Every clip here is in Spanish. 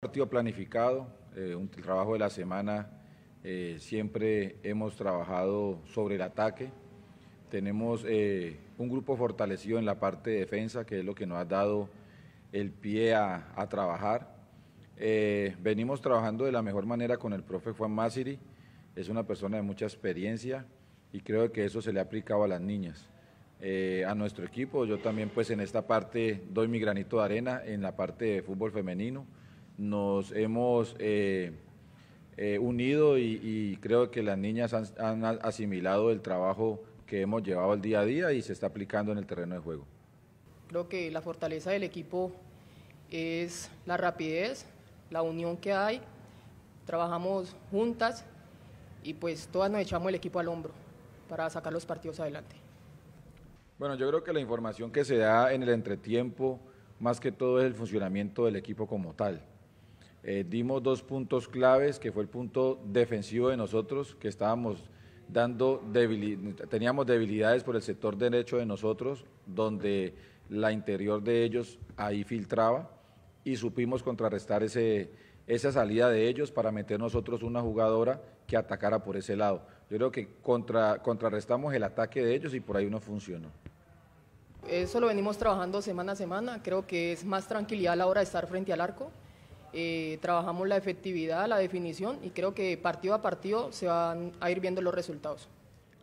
partido planificado, el eh, un trabajo de la semana, eh, siempre hemos trabajado sobre el ataque, tenemos eh, un grupo fortalecido en la parte de defensa, que es lo que nos ha dado el pie a, trabajar. venimos trabajando de la mejor manera con el profe Juan Masiri, es una persona de mucha experiencia y creo que eso se le ha aplicado a las niñas. a nuestro equipo, yo también pues en esta parte doy mi granito de arena en la parte de fútbol femenino nos hemos eh, eh, unido y, creo que las niñas han, han asimilado el trabajo que hemos llevado al día a día y se está aplicando en el terreno de juego. Creo que la fortaleza del equipo es la rapidez, la unión que hay, trabajamos juntas y pues todas nos echamos el equipo al hombro para sacar los partidos adelante. Bueno, yo creo que la información que se da en el entretiempo, más que todo es el funcionamiento del equipo como tal. Eh, dimos dos puntos claves, que fue el punto defensivo de nosotros, que estábamos dando teníamos debilidades por el sector derecho de nosotros, donde la interior de ellos ahí filtraba y supimos contrarrestar esa salida de ellos para meter nosotros una jugadora que atacara por ese lado. Yo creo que contra, contrarrestamos el ataque de ellos y por ahí no funcionó. Eso lo venimos trabajando semana a semana, creo que es más tranquilidad a la hora de estar frente al arco. Eh, trabajamos la efectividad, la definición y creo que partido a partido se van a ir viendo los resultados.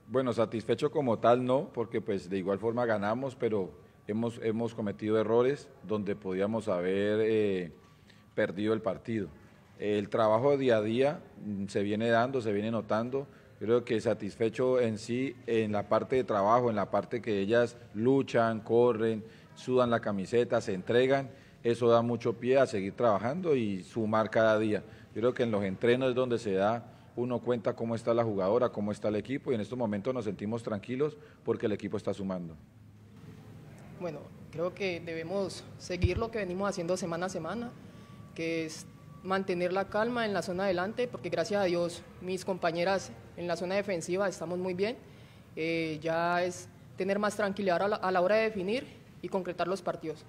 Bueno, satisfecho como tal no, porque pues de igual forma ganamos, pero hemos, hemos cometido errores donde podíamos haber eh, perdido el partido. El trabajo día a día mm, se viene dando, se viene notando. Creo que satisfecho en sí, en la parte de trabajo, en la parte que ellas luchan, corren, sudan la camiseta, se entregan eso da mucho pie a seguir trabajando y sumar cada día. creo que en los entrenos es donde se da uno cuenta cómo está la jugadora, cómo está el equipo y en estos momentos nos sentimos tranquilos porque el equipo está sumando. Bueno, creo que debemos seguir lo que venimos haciendo semana a semana, que es mantener la calma en la zona adelante, porque gracias a Dios mis compañeras en la zona defensiva estamos muy bien. Eh, ya es tener más tranquilidad a la hora de definir y concretar los partidos.